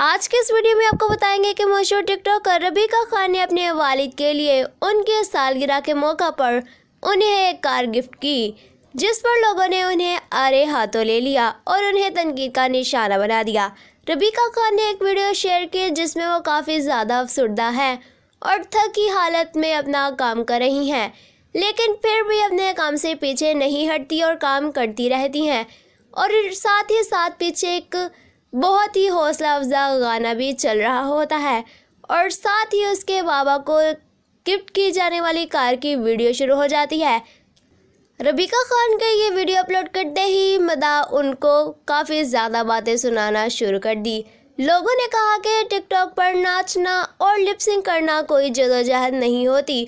आज के इस वीडियो में आपको बताएंगे कि मशहूर टिकटॉकर रबीका खान ने अपने वालिद के लिए उनके सालगिरह के मौका पर उन्हें एक कार गिफ्ट की जिस पर लोगों ने उन्हें आरे हाथों ले लिया और उन्हें तनकीद का निशाना बना दिया रबीका खान ने एक वीडियो शेयर की जिसमें वो काफ़ी ज़्यादा अफसरदा है और थकी हालत में अपना काम कर रही हैं लेकिन फिर भी अपने काम से पीछे नहीं हटती और काम करती रहती हैं और साथ ही साथ पीछे एक बहुत ही हौसला अफजा गाना भी चल रहा होता है और साथ ही उसके बाबा को गिफ्ट की जाने वाली कार की वीडियो शुरू हो जाती है रबीका खान का ये वीडियो अपलोड करते ही मदा उनको काफ़ी ज़्यादा बातें सुनाना शुरू कर दी लोगों ने कहा कि टिकटॉक पर नाचना और लिपसिंग करना कोई जदोजहद नहीं होती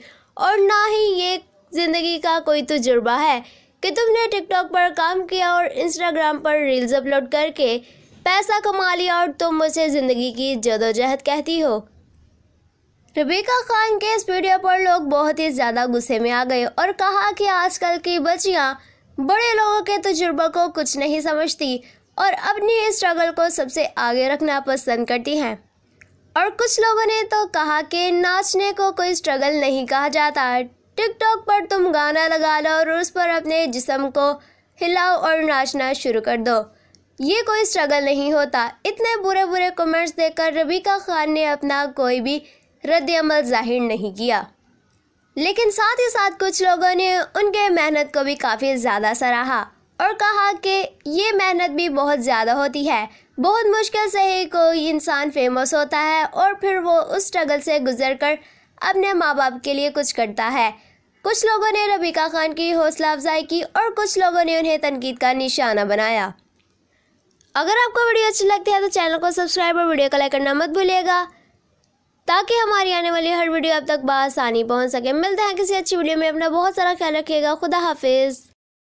और ना ही ये ज़िंदगी का कोई तजुर्बा है कि तुमने टिकटॉक पर काम किया और इंस्टाग्राम पर रील्स अपलोड करके पैसा कमा लिया और तुम मुझे ज़िंदगी की जदोजहद कहती हो रबीका खान के इस वीडियो पर लोग बहुत ही ज़्यादा गुस्से में आ गए और कहा कि आजकल की बच्चियाँ बड़े लोगों के तजुर्बों को कुछ नहीं समझती और अपनी स्ट्रगल को सबसे आगे रखना पसंद करती हैं और कुछ लोगों ने तो कहा कि नाचने को कोई स्ट्रगल नहीं कहा जाता टिकटॉक पर तुम गाना लगा लो और उस पर अपने जिसम को हिलाओ और नाचना शुरू कर दो ये कोई स्ट्रगल नहीं होता इतने बुरे बुरे कमेंट्स देकर रबीका खान ने अपना कोई भी रद्दमल जाहिर नहीं किया लेकिन साथ ही साथ कुछ लोगों ने उनके मेहनत को भी काफ़ी ज़्यादा सराहा और कहा कि ये मेहनत भी बहुत ज़्यादा होती है बहुत मुश्किल से ही कोई इंसान फेमस होता है और फिर वो उस स्ट्रगल से गुजर कर अपने माँ बाप के लिए कुछ करता है कुछ लोगों ने रबीका खान की हौसला अफजाई की और कुछ लोगों ने उन्हें तनकीद का निशाना बनाया अगर आपको वीडियो अच्छी लगती है तो चैनल को सब्सक्राइब और वीडियो का लाइक करना मत भूलिएगा ताकि हमारी आने वाली हर वीडियो आप तक बआसानी पहुंच सके मिलते हैं किसी अच्छी वीडियो में अपना बहुत सारा ख्याल रखिएगा खुदा हाफिज़